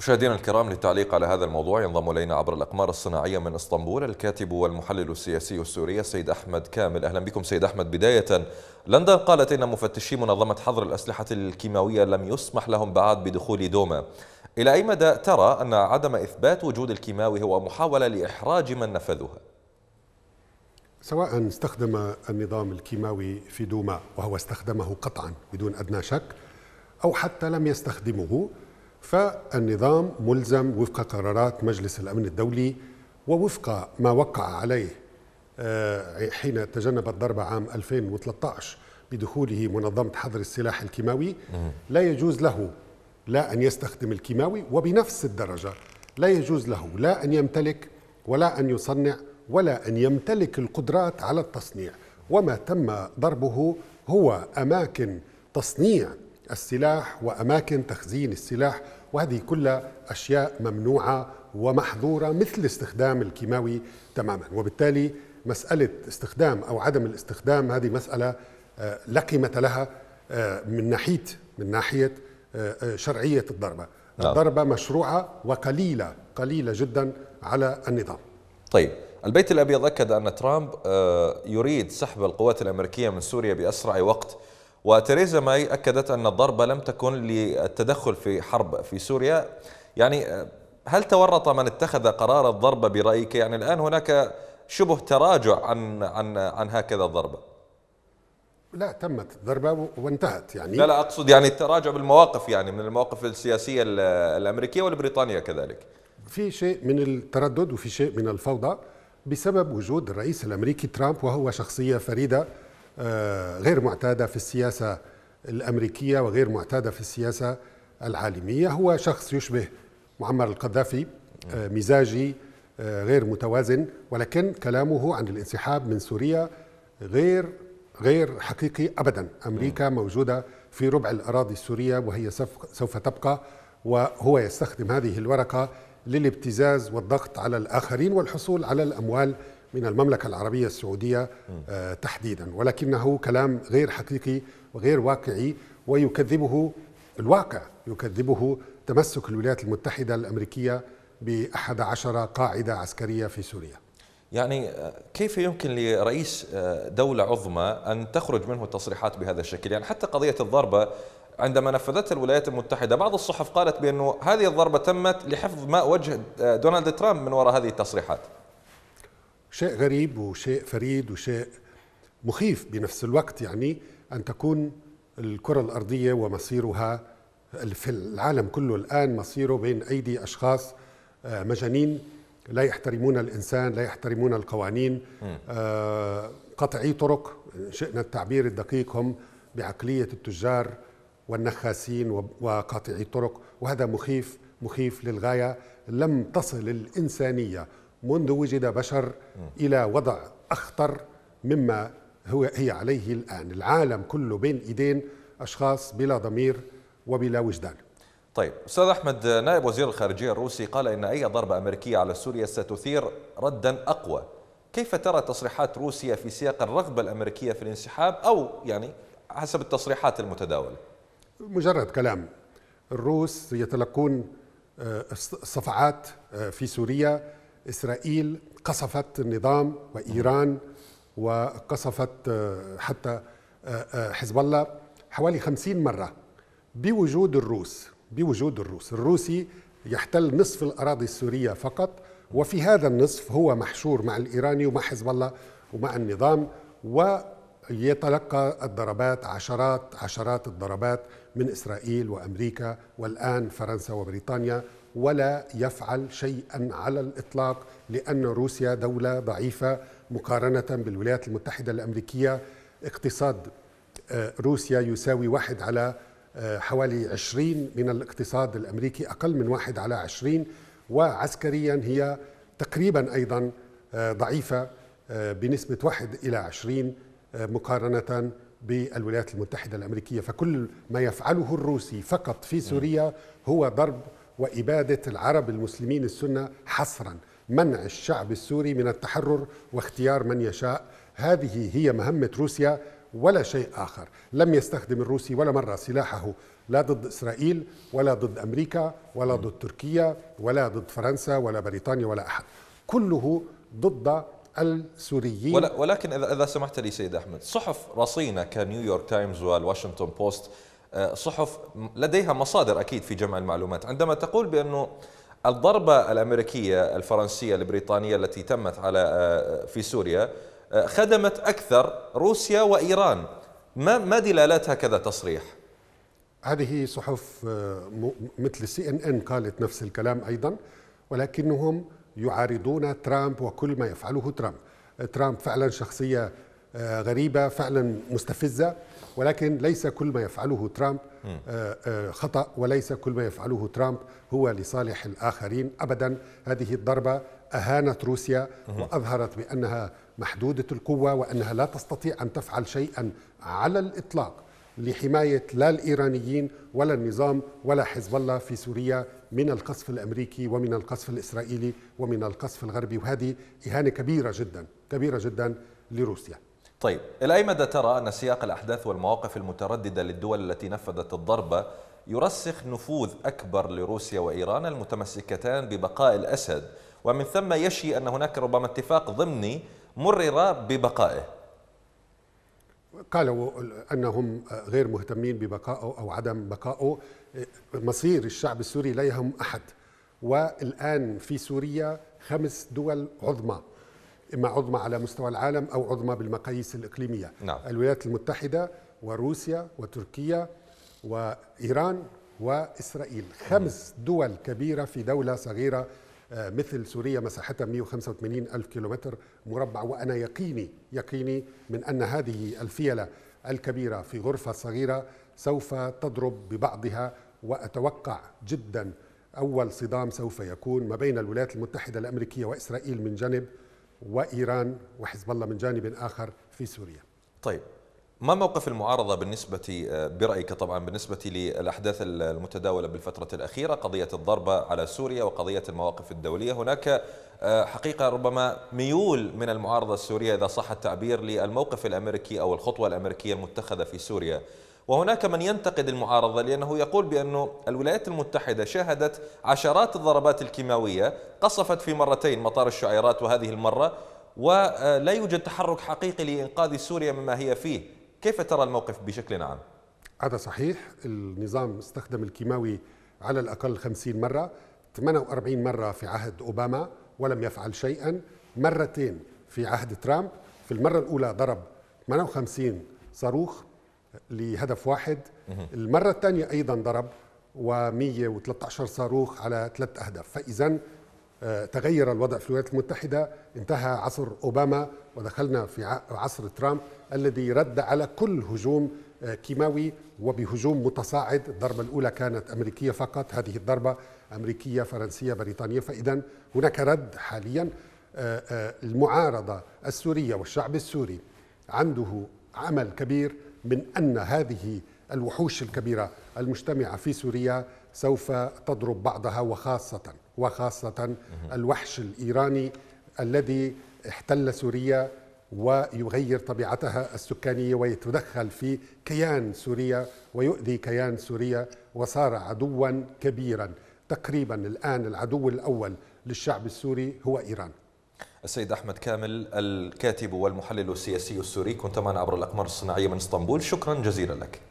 مشاهدينا الكرام للتعليق على هذا الموضوع ينضم الينا عبر الاقمار الصناعيه من اسطنبول الكاتب والمحلل السياسي السوري السيد احمد كامل اهلا بكم سيد احمد بدايه لندن قالت ان مفتشي منظمه حظر الاسلحه الكيماويه لم يسمح لهم بعد بدخول دوما الى اي مدى ترى ان عدم اثبات وجود الكيماوي هو محاوله لاحراج من نفذها سواء استخدم النظام الكيماوي في دوما وهو استخدمه قطعا بدون ادنى شك او حتى لم يستخدمه فالنظام ملزم وفق قرارات مجلس الأمن الدولي ووفق ما وقع عليه آه، حين تجنب الضربة عام 2013 بدخوله منظمة حظر السلاح الكيماوي لا يجوز له لا أن يستخدم الكيماوي وبنفس الدرجة لا يجوز له لا أن يمتلك ولا أن يصنع ولا أن يمتلك القدرات على التصنيع وما تم ضربه هو أماكن تصنيع السلاح وأماكن تخزين السلاح وهذه كلها أشياء ممنوعة ومحظورة مثل استخدام الكيماوي تماما وبالتالي مسألة استخدام أو عدم الاستخدام هذه مسألة آه، لا قيمة لها آه، من ناحية من ناحية آه، شرعية الضربة نعم. الضربة مشروعة وقليلة قليلة جدا على النظام طيب البيت الأبيض أكد أن ترامب يريد سحب القوات الأمريكية من سوريا بأسرع وقت وتريزا ماي أكدت أن الضربة لم تكن للتدخل في حرب في سوريا يعني هل تورط من اتخذ قرار الضربة برأيك يعني الآن هناك شبه تراجع عن عن عن هكذا الضربة لا تمت ضربة وانتهت يعني لا لا أقصد يعني التراجع بالمواقف يعني من المواقف السياسية الأمريكية والبريطانية كذلك في شيء من التردد وفي شيء من الفوضى بسبب وجود الرئيس الأمريكي ترامب وهو شخصية فريدة آه، غير معتاده في السياسه الامريكيه وغير معتاده في السياسه العالميه هو شخص يشبه معمر القذافي آه، مزاجي آه، غير متوازن ولكن كلامه عن الانسحاب من سوريا غير غير حقيقي ابدا امريكا موجوده في ربع الاراضي السوريه وهي سوف تبقى وهو يستخدم هذه الورقه للابتزاز والضغط على الاخرين والحصول على الاموال من المملكة العربية السعودية آه، تحديدا ولكنه كلام غير حقيقي وغير واقعي ويكذبه الواقع يكذبه تمسك الولايات المتحدة الأمريكية بأحد عشر قاعدة عسكرية في سوريا يعني آه، كيف يمكن لرئيس آه، دولة عظمى أن تخرج منه التصريحات بهذا الشكل يعني حتى قضية الضربة عندما نفذتها الولايات المتحدة بعض الصحف قالت بأنه هذه الضربة تمت لحفظ ماء وجه دونالد ترامب من وراء هذه التصريحات شيء غريب وشيء فريد وشيء مخيف بنفس الوقت يعني أن تكون الكرة الأرضية ومصيرها في العالم كله الآن مصيره بين أيدي أشخاص آه، مجانين لا يحترمون الإنسان لا يحترمون القوانين آه، قطعي طرق شئنا التعبير الدقيق هم بعقلية التجار والنخاسين وقاطعي الطرق وهذا مخيف مخيف للغاية لم تصل الإنسانية منذ وجد بشر إلى وضع أخطر مما هو هي عليه الآن العالم كله بين إيدين أشخاص بلا ضمير وبلا وجدان طيب أستاذ أحمد نائب وزير الخارجية الروسي قال إن أي ضربة أمريكية على سوريا ستثير ردا أقوى كيف ترى تصريحات روسيا في سياق الرغبة الأمريكية في الانسحاب أو يعني حسب التصريحات المتداولة مجرد كلام الروس يتلقون آه، صفعات آه، في سوريا إسرائيل قصفت النظام وإيران وقصفت آه، حتى آه، آه، حزب الله حوالي خمسين مرة بوجود الروس بوجود الروس الروسي يحتل نصف الأراضي السورية فقط وفي هذا النصف هو محشور مع الإيراني ومع حزب الله ومع النظام ويتلقى الضربات عشرات عشرات الضربات من إسرائيل وأمريكا والآن فرنسا وبريطانيا ولا يفعل شيئا على الاطلاق لان روسيا دوله ضعيفه مقارنه بالولايات المتحده الامريكيه اقتصاد آه، روسيا يساوي واحد على آه، حوالي 20 من الاقتصاد الامريكي اقل من واحد على 20 وعسكريا هي تقريبا ايضا آه، ضعيفه بنسبه واحد الى 20 مقارنه بالولايات المتحده الامريكيه فكل ما يفعله الروسي فقط في سوريا هو ضرب وإبادة العرب المسلمين السنة حصرا منع الشعب السوري من التحرر واختيار من يشاء هذه هي مهمة روسيا ولا شيء آخر لم يستخدم الروسي ولا مرة سلاحه لا ضد إسرائيل ولا ضد أمريكا ولا ضد تركيا ولا ضد فرنسا ولا بريطانيا ولا أحد كله ضد السوريين ولكن إذا سمحت لي سيد أحمد صحف رصينة كنيويورك تايمز والواشنطن بوست آه، صحف لديها مصادر أكيد في جمع المعلومات عندما تقول بأنه الضربة الأمريكية الفرنسية البريطانية التي تمت على آه، في سوريا آه، خدمت أكثر روسيا وإيران ما ما دلالات هكذا تصريح؟ هذه صحف مثل سي ان ان قالت نفس الكلام ايضا ولكنهم يعارضون ترامب وكل ما يفعله ترامب ترامب فعلا شخصيه آه، غريبه فعلا مستفزه ولكن ليس كل ما يفعله ترامب آه، آه، خطا وليس كل ما يفعله ترامب هو لصالح الاخرين ابدا هذه الضربه اهانت روسيا واظهرت بانها محدوده القوه وانها لا تستطيع ان تفعل شيئا على الاطلاق لحمايه لا الايرانيين ولا النظام ولا حزب الله في سوريا من القصف الامريكي ومن القصف الاسرائيلي ومن القصف الغربي وهذه اهانه كبيره جدا كبيره جدا لروسيا طيب إلى أي مدى ترى أن سياق الأحداث والمواقف المترددة للدول التي نفذت الضربة يرسخ نفوذ أكبر لروسيا وإيران المتمسكتان ببقاء الأسد ومن ثم يشي أن هناك ربما اتفاق ضمني مرر ببقائه قالوا أنهم غير مهتمين ببقائه أو عدم بقائه مصير الشعب السوري لا يهم أحد والآن في سوريا خمس دول عظمى إما عظمى على مستوى العالم أو عظمى بالمقاييس الإقليمية نعم. الولايات المتحدة وروسيا وتركيا وإيران وإسرائيل خمس دول كبيرة في دولة صغيرة آه، مثل سوريا مساحتها 185 ألف كيلومتر مربع وأنا يقيني يقيني من أن هذه الفيلة الكبيرة في غرفة صغيرة سوف تضرب ببعضها وأتوقع جدا أول صدام سوف يكون ما بين الولايات المتحدة الأمريكية وإسرائيل من جانب وإيران وحزب الله من جانب آخر في سوريا طيب ما موقف المعارضة بالنسبة آه، برأيك طبعا بالنسبة للأحداث المتداولة بالفترة الأخيرة قضية الضربة على سوريا وقضية المواقف الدولية هناك آه، حقيقة ربما ميول من المعارضة السورية إذا صح التعبير للموقف الأمريكي أو الخطوة الأمريكية المتخذة في سوريا وهناك من ينتقد المعارضة لأنه يقول بأن الولايات المتحدة شهدت عشرات الضربات الكيماوية قصفت في مرتين مطار الشعيرات وهذه المرة ولا يوجد تحرك حقيقي لإنقاذ سوريا مما هي فيه كيف ترى الموقف بشكل عام؟ هذا صحيح النظام استخدم الكيماوي على الأقل 50 مرة 48 مرة في عهد أوباما ولم يفعل شيئا مرتين في عهد ترامب في المرة الأولى ضرب 58 صاروخ لهدف واحد المرة الثانية أيضا ضرب و113 صاروخ على ثلاث أهداف فإذا آه، تغير الوضع في الولايات المتحدة انتهى عصر أوباما ودخلنا في عصر ترامب الذي رد على كل هجوم آه، كيماوي وبهجوم متصاعد الضربة الأولى كانت أمريكية فقط هذه الضربة أمريكية فرنسية بريطانية فإذا هناك رد حاليا آه، المعارضة السورية والشعب السوري عنده عمل كبير من أن هذه الوحوش الكبيرة المجتمعة في سوريا سوف تضرب بعضها وخاصة وخاصة الوحش الإيراني الذي احتل سوريا ويغير طبيعتها السكانية ويتدخل في كيان سوريا ويؤذي كيان سوريا وصار عدوا كبيرا تقريبا الآن العدو الأول للشعب السوري هو إيران السيد أحمد كامل الكاتب والمحلل السياسي السوري كنت معنا عبر الأقمار الصناعية من اسطنبول شكرا جزيلا لك